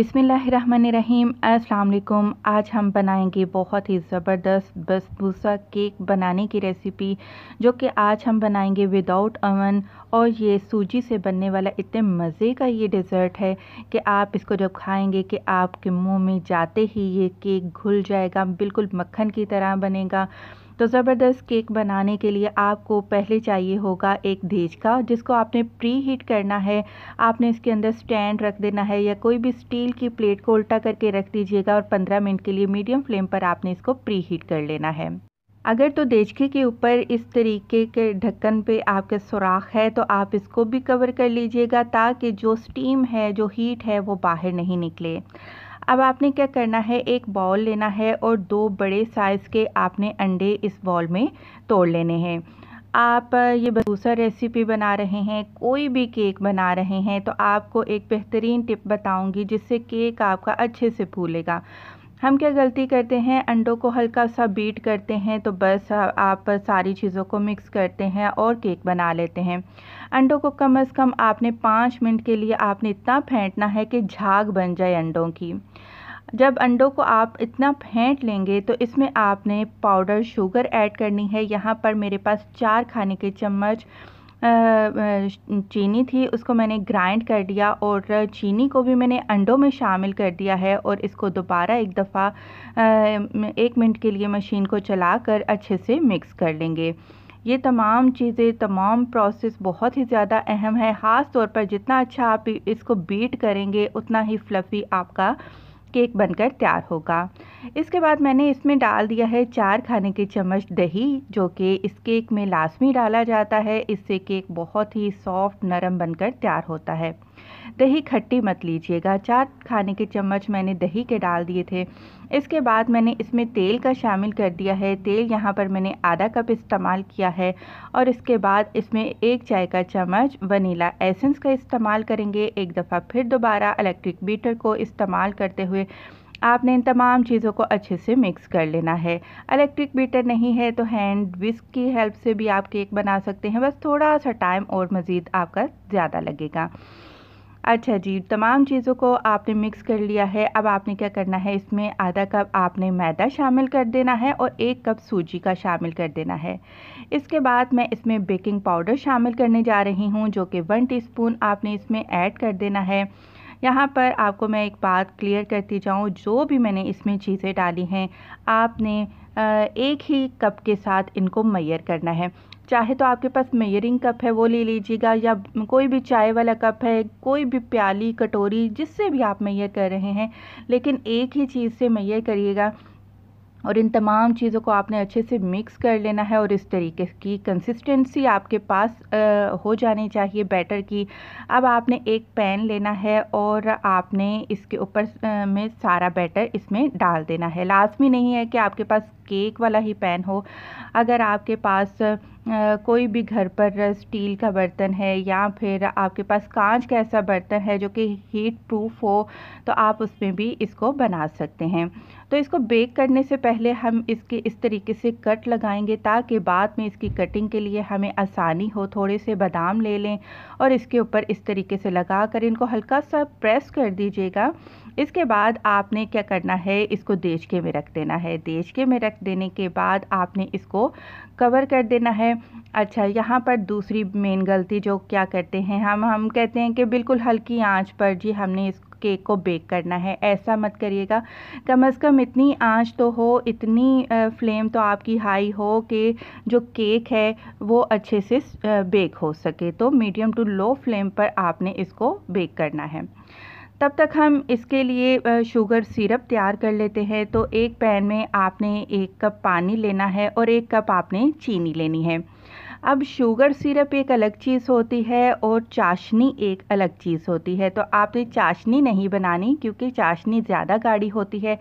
अस्सलाम वालेकुम आज हम बनाएंगे बहुत ही ज़बरदस्त बसबूसा केक बनाने की रेसिपी जो कि आज हम बनाएंगे विदाउट अवन और ये सूजी से बनने वाला इतने मज़े का ये डिज़र्ट है कि आप इसको जब खाएंगे कि आपके मुंह में जाते ही ये केक घुल जाएगा बिल्कुल मक्खन की तरह बनेगा तो ज़बरदस्त केक बनाने के लिए आपको पहले चाहिए होगा एक देज का जिसको आपने प्री हीट करना है आपने इसके अंदर स्टैंड रख देना है या कोई भी स्टील की प्लेट को उल्टा करके रख दीजिएगा और पंद्रह मिनट के लिए मीडियम फ्लेम पर आपने इसको प्री हीट कर लेना है अगर तो देचके के ऊपर इस तरीके के ढक्कन पे आपके सुराख है तो आप इसको भी कवर कर लीजिएगा ताकि जो स्टीम है जो हीट है वो बाहर नहीं निकले अब आपने क्या करना है एक बॉल लेना है और दो बड़े साइज़ के आपने अंडे इस बॉल में तोड़ लेने हैं आप ये बसूसा रेसिपी बना रहे हैं कोई भी केक बना रहे हैं तो आपको एक बेहतरीन टिप बताऊंगी जिससे केक आपका अच्छे से फूलेगा हम क्या गलती करते हैं अंडों को हल्का सा बीट करते हैं तो बस आप सारी चीज़ों को मिक्स करते हैं और केक बना लेते हैं अंडों को कम अज़ कम आपने पाँच मिनट के लिए आपने इतना फेंटना है कि झाग बन जाए अंडों की जब अंडों को आप इतना फेंट लेंगे तो इसमें आपने पाउडर शुगर ऐड करनी है यहाँ पर मेरे पास चार खाने के चम्मच चीनी थी उसको मैंने ग्राइंड कर दिया और चीनी को भी मैंने अंडों में शामिल कर दिया है और इसको दोबारा एक दफ़ा एक मिनट के लिए मशीन को चला कर अच्छे से मिक्स कर लेंगे ये तमाम चीज़ें तमाम प्रोसेस बहुत ही ज़्यादा अहम है ख़ास तौर पर जितना अच्छा आप इसको बीट करेंगे उतना ही फ्लफ़ी आपका केक बनकर तैयार होगा इसके बाद मैंने इसमें डाल दिया है चार खाने के चम्मच दही जो कि इस केक में लाजमी डाला जाता है इससे केक बहुत ही सॉफ्ट नरम बनकर तैयार होता है दही खट्टी मत लीजिएगा चार खाने के चम्मच मैंने दही के डाल दिए थे इसके बाद मैंने इसमें तेल का शामिल कर दिया है तेल यहाँ पर मैंने आधा कप इस्तेमाल किया है और इसके बाद इसमें एक चाय का चम्मच वनीला एसेंस का इस्तेमाल करेंगे एक दफ़ा फिर दोबारा इलेक्ट्रिक बीटर को इस्तेमाल करते हुए आपने इन तमाम चीज़ों को अच्छे से मिक्स कर लेना है इलेक्ट्रिक बीटर नहीं है तो हैंड विस्क की हेल्प से भी आप केक बना सकते हैं बस थोड़ा सा टाइम और मज़ीद आपका ज़्यादा लगेगा अच्छा जी तमाम चीज़ों को आपने मिक्स कर लिया है अब आपने क्या करना है इसमें आधा कप आपने मैदा शामिल कर देना है और एक कप सूजी का शामिल कर देना है इसके बाद मैं इसमें बेकिंग पाउडर शामिल करने जा रही हूँ जो कि वन टीस्पून आपने इसमें ऐड कर देना है यहाँ पर आपको मैं एक बात क्लियर करती जाऊँ जो भी मैंने इसमें चीज़ें डाली हैं आपने एक ही कप के साथ इनको मैयर करना है चाहे तो आपके पास मेयरिंग कप है वो ले लीजिएगा या कोई भी चाय वाला कप है कोई भी प्याली कटोरी जिससे भी आप मैयर कर रहे हैं लेकिन एक ही चीज़ से मैयर करिएगा और इन तमाम चीज़ों को आपने अच्छे से मिक्स कर लेना है और इस तरीके की कंसिस्टेंसी आपके पास आ, हो जानी चाहिए बैटर की अब आपने एक पैन लेना है और आपने इसके ऊपर में सारा बैटर इसमें डाल देना है लाजमी नहीं है कि आपके पास केक वाला ही पैन हो अगर आपके पास कोई भी घर पर स्टील का बर्तन है या फिर आपके पास कांच का ऐसा बर्तन है जो कि हीट प्रूफ हो तो आप उसमें भी इसको बना सकते हैं तो इसको बेक करने से पहले हम इसके इस तरीके से कट लगाएंगे ताकि बाद में इसकी कटिंग के लिए हमें आसानी हो थोड़े से बादाम ले लें और इसके ऊपर इस तरीके से लगा कर इनको हल्का सा प्रेस कर दीजिएगा इसके बाद आपने क्या करना है इसको देचके में रख देना है देचके में रख देने के बाद आपने इसको कवर कर देना है अच्छा यहाँ पर दूसरी मेन गलती जो क्या करते हैं हम हम कहते हैं कि बिल्कुल हल्की आंच पर जी हमने इस केक को बेक करना है ऐसा मत करिएगा कम से कम इतनी आंच तो हो इतनी फ्लेम तो आपकी हाई हो कि जो केक है वो अच्छे से बेक हो सके तो मीडियम टू लो फ्लेम पर आपने इसको बेक करना है तब तक हम इसके लिए शुगर सिरप तैयार कर लेते हैं तो एक पैन में आपने एक कप पानी लेना है और एक कप आपने चीनी लेनी है अब शुगर सिरप एक अलग चीज़ होती है और चाशनी एक अलग चीज़ होती है तो आपने चाशनी नहीं बनानी क्योंकि चाशनी ज़्यादा गाढ़ी होती है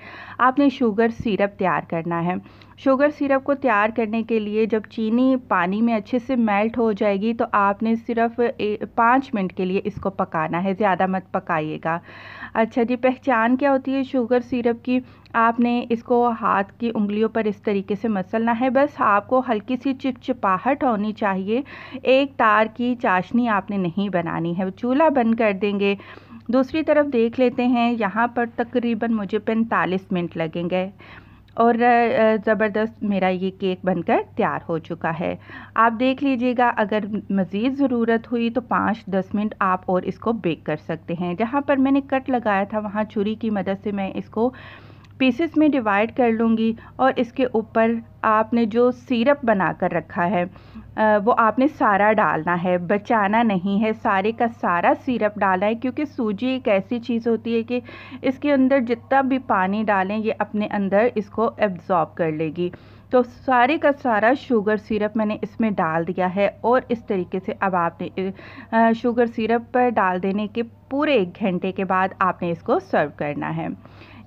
आपने शुगर सिरप तैयार करना है शुगर सिरप को तैयार करने के लिए जब चीनी पानी में अच्छे से मेल्ट हो जाएगी तो आपने सिर्फ पाँच मिनट के लिए इसको पकाना है ज़्यादा मत पकाइएगा अच्छा जी पहचान क्या होती है शुगर सिरप की आपने इसको हाथ की उंगलियों पर इस तरीके से मसलना है बस आपको हल्की सी चिपचिपाहट होनी चाहिए एक तार की चाशनी आपने नहीं बनानी है चूल्हा बंद कर देंगे दूसरी तरफ देख लेते हैं यहाँ पर तकरीबन मुझे पैंतालीस मिनट लगेंगे और ज़बरदस्त मेरा ये केक बनकर तैयार हो चुका है आप देख लीजिएगा अगर मज़ीद ज़रूरत हुई तो पाँच दस मिनट आप और इसको बेक कर सकते हैं जहाँ पर मैंने कट लगाया था वहाँ छुरी की मदद से मैं इसको पीसेस में डिवाइड कर लूँगी और इसके ऊपर आपने जो सिरप बना कर रखा है वो आपने सारा डालना है बचाना नहीं है सारे का सारा सिरप डालना है क्योंकि सूजी एक ऐसी चीज़ होती है कि इसके अंदर जितना भी पानी डालें ये अपने अंदर इसको एब्ज़ॉर्ब कर लेगी तो सारे का सारा शुगर सिरप मैंने इसमें डाल दिया है और इस तरीके से अब आपने शुगर सिरप पर डाल देने के पूरे एक घंटे के बाद आपने इसको सर्व करना है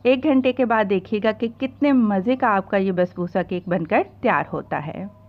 एक घंटे के बाद देखिएगा कि कितने मज़े का आपका ये बसबूसा केक बनकर तैयार होता है